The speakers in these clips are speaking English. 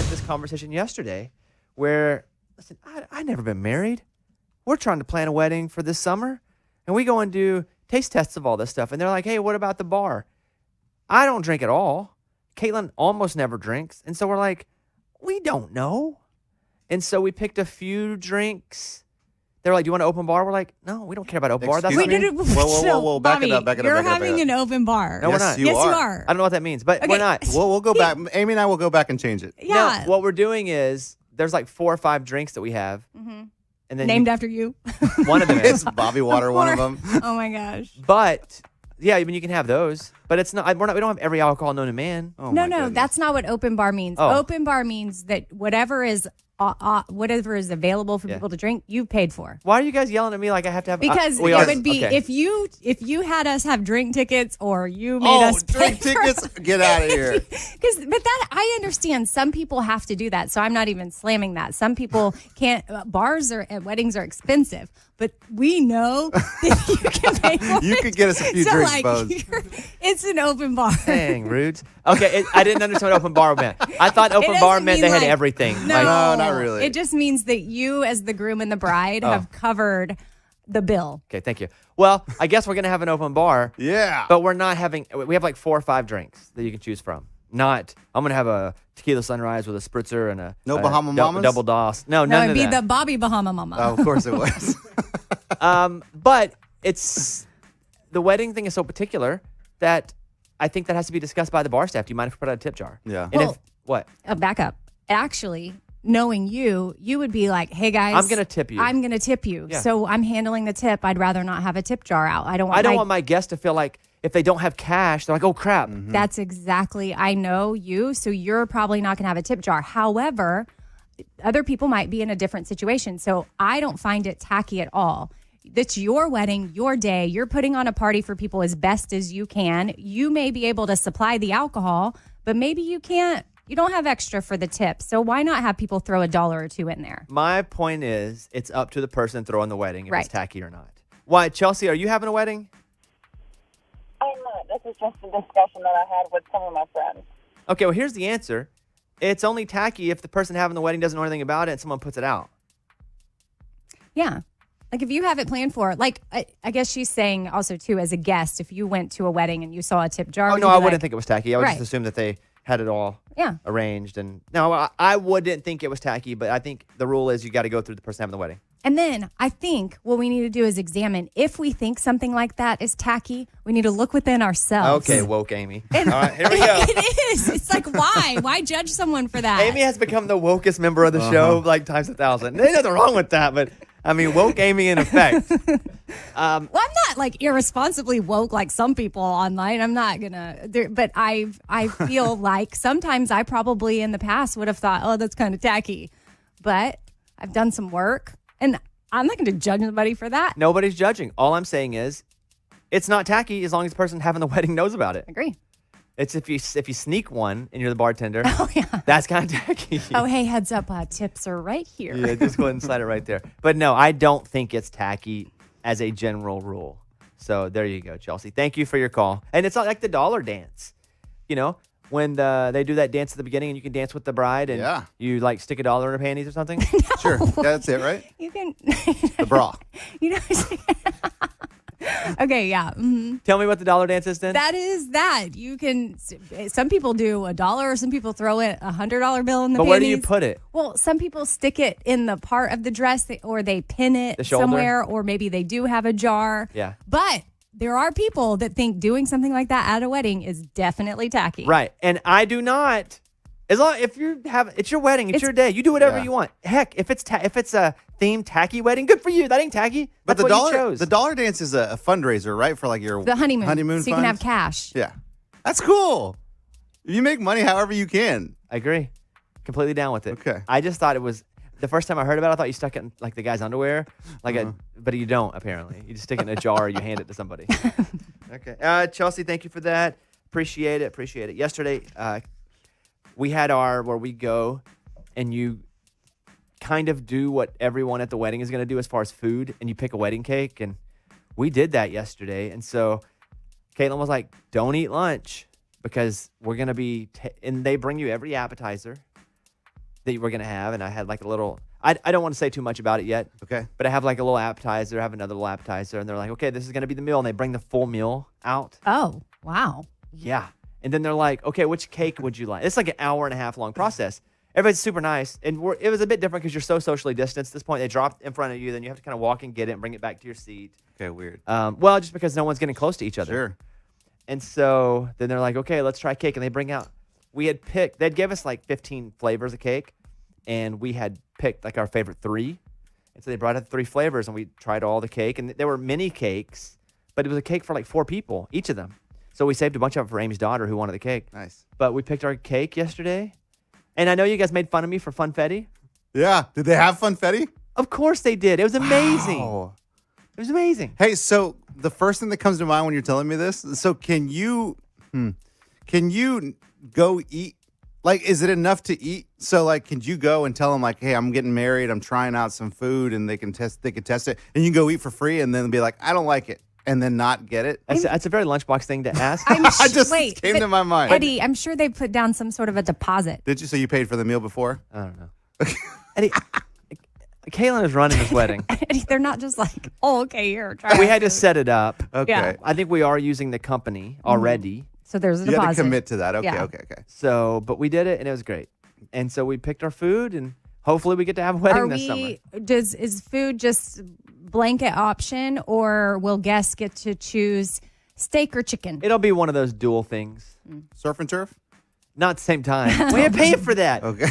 had this conversation yesterday where, listen, I, have never been married. We're trying to plan a wedding for this summer, and we go and do taste tests of all this stuff. And they're like, hey, what about the bar? I don't drink at all. Caitlin almost never drinks. And so we're like, we don't know. And so we picked a few drinks they're like, "Do you want an open bar?" We're like, "No, we don't care about open bar." That's Excuse not- me? did it- Whoa, whoa, whoa, whoa! Back it up, back it up. You're up, having an open bar. No, we're not. You yes, you are. I don't know what that means, but we're not. we'll go back. Amy and I will go back and change it. No, Yeah. what we're doing is there's like four or five drinks that we have, mm-hmm. and then Named you- after you. one of them is. Bobby Water, one of them. oh my gosh. But yeah, I mean you can have those. But it's not. We're not. We don't have every alcohol known to man. Oh, no, no, goodness. that's not what open bar means. Oh. Open bar means that whatever is. Uh, uh, whatever is available for yeah. people to drink, you paid for. Why are you guys yelling at me like I have to have? Uh, because uh, it are, would be okay. if you if you had us have drink tickets or you made oh, us drink tickets. For, get out of here. Because but that I understand. Some people have to do that, so I'm not even slamming that. Some people can't. Uh, bars are at uh, weddings are expensive, but we know that you can pay for You it. could get us a few so drinks, like, it's it's an open bar. Dang, rudes. Okay, it, I didn't understand what open bar meant. I thought open bar meant they had everything. no. Like, No, not really. It just means that you, as the groom and the bride, oh. have covered the bill. okay, thank you. Well, I guess we're gonna have an open bar. Yeah. But we're not having. We have like four or five drinks that you can choose from. Not. I'm gonna have a tequila sunrise with a spritzer and a No a Bahama Mama double DOS. No, no, No, it'd be that. the Bobby Bahama Mama. Oh, of course it was. um, but it's the wedding thing is so particular that I think that has to be discussed by the bar staff. Do you mind if we put out a tip jar? Yeah. And Well- if what? A backup. Actually, knowing you, you would be like, "Hey guys, I'm gonna tip you. I'm going to tip you. Yeah. So I'm handling the tip. I'd rather not have a tip jar out. I don't want. I don't my- want my guests to feel like if they don't have cash, they're like, oh crap. Mm-hmm. That's exactly. I know you, so you're probably not going to have a tip jar. However, other people might be in a different situation. So I don't find it tacky at all that's your wedding, your day. You're putting on a party for people as best as you can. You may be able to supply the alcohol, but maybe you can't. You don't have extra for the tip. So why not have people throw a dollar or two in there? My point is, it's up to the person throwing the wedding if right. it's tacky or not. Why, Chelsea, are you having a wedding? I'm not. This is just a discussion that I had with some of my friends. Okay, well, here's the answer it's only tacky if the person having the wedding doesn't know anything about it and someone puts it out. Yeah. Like if you have it planned for, like I, I guess she's saying also too as a guest, if you went to a wedding and you saw a tip jar. Oh no, I like, wouldn't think it was tacky. I would right. just assume that they had it all yeah. arranged. And no, I, I wouldn't think it was tacky, but I think the rule is you got to go through the person having the wedding. And then I think what we need to do is examine if we think something like that is tacky, we need to look within ourselves. Okay, woke Amy. And, All right, here we go. It is. It's like, why? why judge someone for that? Amy has become the wokest member of the uh-huh. show like times a thousand. There's nothing wrong with that, but I mean, woke Amy in effect. Um, well, I'm not like irresponsibly woke like some people online. I'm not gonna, but I I feel like sometimes I probably in the past would have thought, oh, that's kind of tacky, but I've done some work, and I'm not going to judge anybody for that. Nobody's judging. All I'm saying is, it's not tacky as long as the person having the wedding knows about it. Agree. It's if you if you sneak one and you're the bartender. Oh yeah, that's kind of tacky. Oh hey, heads up, uh, tips are right here. yeah, just go ahead and slide it right there. But no, I don't think it's tacky as a general rule. So there you go, Chelsea. Thank you for your call. And it's not like the dollar dance, you know, when the, they do that dance at the beginning and you can dance with the bride and yeah. you like stick a dollar in her panties or something. no, sure, that's it, right? You can the bra. You know. okay, yeah. Mm-hmm. Tell me what the dollar dance is then. That is that. You can. Some people do a dollar, or some people throw it a hundred dollar bill in the. But panties. where do you put it? Well, some people stick it in the part of the dress, or they pin it the somewhere, or maybe they do have a jar. Yeah. But there are people that think doing something like that at a wedding is definitely tacky. Right, and I do not. As long if you have it's your wedding, it's, it's your day. You do whatever yeah. you want. Heck, if it's ta- if it's a themed tacky wedding, good for you. That ain't tacky. But the dollar the dollar dance is a, fundraiser, right? For like your the honeymoon honeymoon. So you can have cash. Yeah, that's cool. You make money however you can. I agree, completely down with it. Okay. I just thought it was the first time I heard about it. I thought you stuck it in like the guy's underwear, like uh-huh. a but you don't apparently. You just stick it in a jar. you hand it to somebody. okay, uh, Chelsea, thank you for that. Appreciate it. Appreciate it. Yesterday. Uh, we had our where we go and you kind of do what everyone at the wedding is going to do as far as food and you pick a wedding cake and we did that yesterday and so caitlin was like don't eat lunch because we're going to be t-. and they bring you every appetizer that you were going to have and i had like a little I, I don't want to say too much about it yet okay but i have like a little appetizer i have another little appetizer and they're like okay this is going to be the meal and they bring the full meal out oh wow yeah and then they're like, okay, which cake would you like? It's like an hour and a half long process. Everybody's super nice, and it was a bit different because you're so socially distanced. At this point, they drop in front of you, then you have to kind of walk and get it and bring it back to your seat. Okay, weird. Um, well, just because no one's getting close to each other. Sure. And so then they're like, okay, let's try cake, and they bring out. We had picked. They'd give us like 15 flavors of cake, and we had picked like our favorite three. And so they brought out three flavors, and we tried all the cake, and there were many cakes, but it was a cake for like four people each of them. So we saved a bunch of it for Amy's daughter who wanted the cake. Nice. But we picked our cake yesterday. And I know you guys made fun of me for funfetti. Yeah. Did they have funfetti? Of course they did. It was amazing. Wow. It was amazing. Hey, so the first thing that comes to mind when you're telling me this, so can you hmm, can you go eat like is it enough to eat so like can you go and tell them like hey i'm getting married i'm trying out some food and they can test they can test it and you can go eat for free and then be like i don't like it and then not get it? That's, that's a very lunchbox thing to ask. I'm I just wait, came to my mind. Eddie, I'm sure they put down some sort of a deposit. Did you? So you paid for the meal before? I don't know. Eddie, Kaylin is running his wedding. Eddie, they're not just like, oh, okay, here. Try We had to set it up. Okay. Yeah. I think we are using the company mm-hmm. already. So there's a You had to commit to that. Okay, Yeah. okay, okay. So, but we did it and it was great. And so we picked our food and hopefully we get to have a wedding Are this we, summer. Does is food just blanket option, or will guests get to choose steak or chicken? It'll be one of those dual things. Surf and turf? Not the same time. we ain't paying for that. Okay.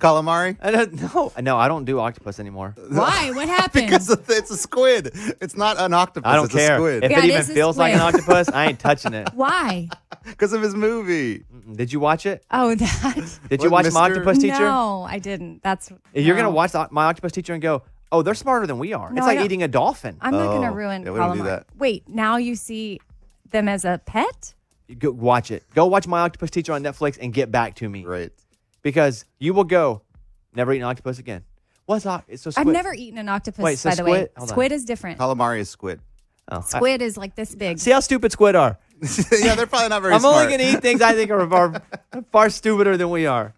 Calamari? I don't know. No, I don't do octopus anymore. Why? What happened? because it's a squid. It's not an octopus. I don't it's care. A squid. If Yeah, it it even feels like an octopus, I ain't touching it. Why? Because of his movie. Did you watch it? Oh, that. Did you watch my octopus teacher? No, I didn't. That's You're gonna watch my octopus teacher and go, "Oh, they're smarter than we are." No, it's like eating a dolphin. I'm not gonna oh. ruin yeah, do calamari. that. Wait, now you see them as a pet? go watch it. Go watch my octopus teacher on Netflix and get back to me. Right because you will go never eat an octopus again. What's oct- so? Squid. I've never eaten an octopus. Wait, so by the way, squid- is different. Calamari is squid. Oh, Squid is like this big. See how stupid squid are. yeah, they're probably not very. I'm smart. only gonna eat things I think are far, far stupider than we are.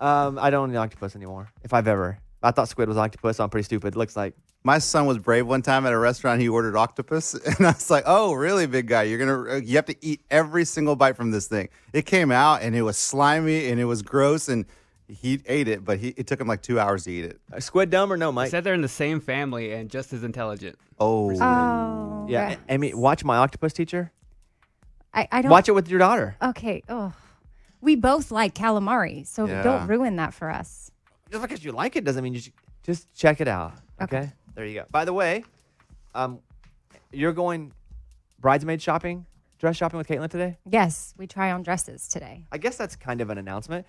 Um, I don't eat octopus anymore. If I've ever, I thought squid was octopus. So I'm pretty stupid. Looks like my son was brave one time at a restaurant. He ordered octopus, and I was like, "Oh, really, big guy? You're gonna uh, you have to eat every single bite from this thing." It came out, and it was slimy, and it was gross, and he ate it, but he it took him like two hours to eat it. squid dumb or no, Mike? He said they're in the same family and just as intelligent. Oh, oh yeah. Right. Amy, watch my octopus teacher. I, I don't watch it with your daughter. Okay. Oh, we both like calamari, so yeah. don't ruin that for us. Just because you like it doesn't mean you should. Just check it out. okay. okay. There you go. By the way, um, you're going bridesmaid shopping, dress shopping with Caitlin today? Yes, we try on dresses today. I guess that's kind of an announcement.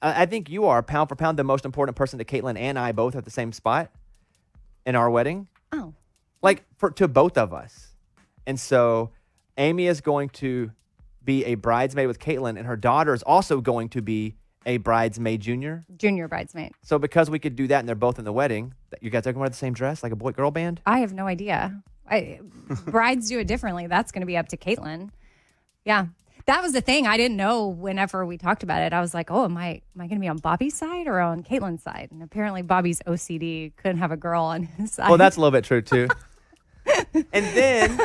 I, I think you are pound for pound the most important person to Caitlin and I both at the same spot in our wedding. Oh. Like for to both of us. And so Amy is going to be a bridesmaid with Caitlin, and her daughter is also going to be a bridesmaid junior. Junior bridesmaid. So because we could do that and they're both in the wedding, you guys are gonna wear the same dress, like a boy girl band? I have no idea. I, brides do it differently. That's gonna be up to Caitlin. Yeah. That was the thing. I didn't know whenever we talked about it. I was like, oh, am I am I gonna be on Bobby's side or on Caitlin's side? And apparently Bobby's OCD couldn't have a girl on his side. Well, that's a little bit true too. and then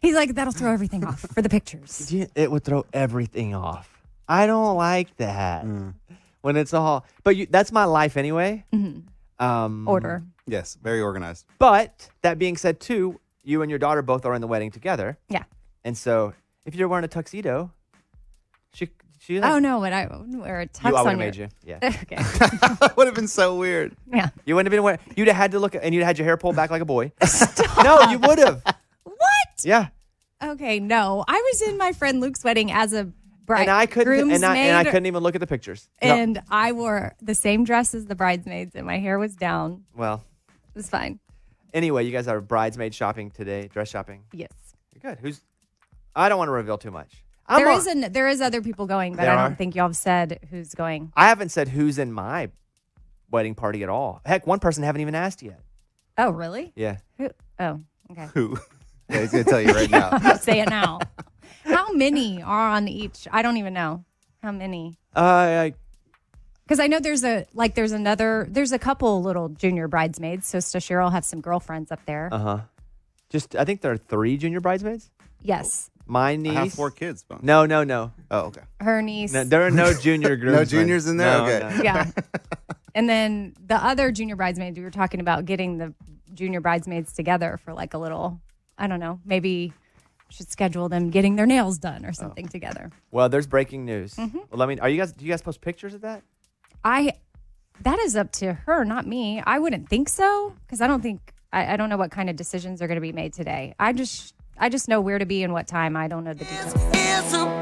he's like, that'll throw everything off for the pictures. It would throw everything off. I don't like that. Mm. When it's all, but you, that's my life anyway. Mm-hmm. Um, Order. Yes, very organized. But that being said, too, you and your daughter both are in the wedding together. Yeah. And so if you're wearing a tuxedo, she she. Like, oh no! When I wear a tux, you, I would have made you. Yeah. okay. would have been so weird. Yeah. You wouldn't have been wearing. You'd have had to look, and you'd have had your hair pulled back like a boy. no, you would have. What? Yeah. Okay, no. I was in my friend Luke's wedding as a bride. And I couldn't and I, and I couldn't even look at the pictures. No. And I wore the same dress as the bridesmaids and my hair was down. Well, it was fine. Anyway, you guys are bridesmaid shopping today, dress shopping. Yes. You're good. Who's I don't want to reveal too much. I'm there is an, there is other people going, but I don't are. think y'all have said who's going. I haven't said who's in my wedding party at all. Heck, one person haven't even asked yet. Oh, really? Yeah. Who? Oh, okay. Who? yeah, he's gonna tell you right now. Say it now. How many are on each? I don't even know how many. Uh, because I, know there's a like there's another there's a couple little junior bridesmaids. So Stashira will have some girlfriends up there. Uh huh. Just I think there are three junior bridesmaids. Yes. My niece. I have four kids. But... No, no, no. Oh, okay. Her niece. No, there are no junior no juniors in there. No, okay. No. Yeah. and then the other junior bridesmaids we were talking about getting the junior bridesmaids together for like a little. I don't know, maybe should schedule them getting their nails done or oh. something together. Well, there's breaking news. Mm-hmm. Well, let me. Are you guys? Do you guys post pictures of that? I that is up to her, not me. I wouldn't think so because I don't think I, I don't know what kind of decisions are going to be made today. I just I just know where to be and what time. I don't know the details. It's a